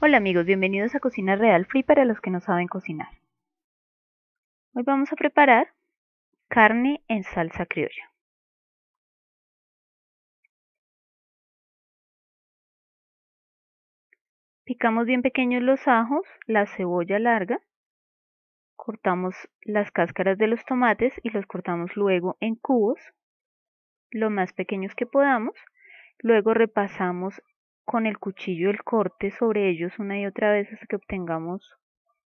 Hola amigos, bienvenidos a Cocina Real Free para los que no saben cocinar. Hoy vamos a preparar carne en salsa criolla. Picamos bien pequeños los ajos, la cebolla larga, cortamos las cáscaras de los tomates y los cortamos luego en cubos, lo más pequeños que podamos. Luego repasamos con el cuchillo el corte sobre ellos una y otra vez hasta que obtengamos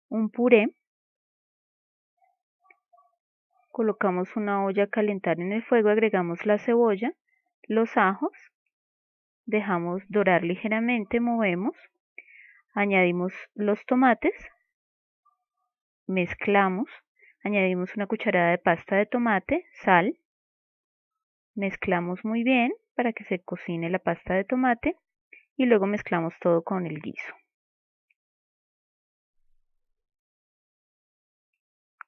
un puré. Colocamos una olla a calentar en el fuego, agregamos la cebolla, los ajos, dejamos dorar ligeramente, movemos, añadimos los tomates, mezclamos, añadimos una cucharada de pasta de tomate, sal, mezclamos muy bien para que se cocine la pasta de tomate y luego mezclamos todo con el guiso.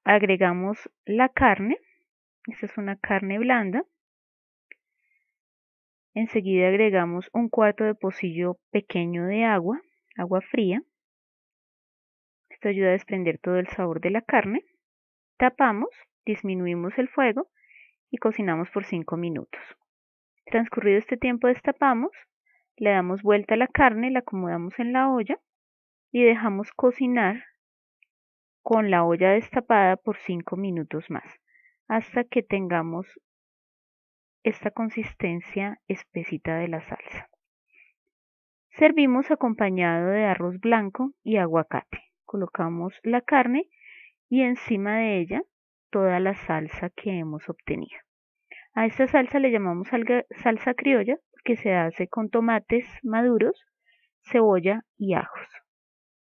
Agregamos la carne, esta es una carne blanda. Enseguida agregamos un cuarto de pocillo pequeño de agua, agua fría. Esto ayuda a desprender todo el sabor de la carne. Tapamos, disminuimos el fuego y cocinamos por 5 minutos. Transcurrido este tiempo destapamos le damos vuelta a la carne, la acomodamos en la olla y dejamos cocinar con la olla destapada por 5 minutos más, hasta que tengamos esta consistencia espesita de la salsa. Servimos acompañado de arroz blanco y aguacate. Colocamos la carne y encima de ella toda la salsa que hemos obtenido. A esta salsa le llamamos salsa criolla que se hace con tomates maduros, cebolla y ajos.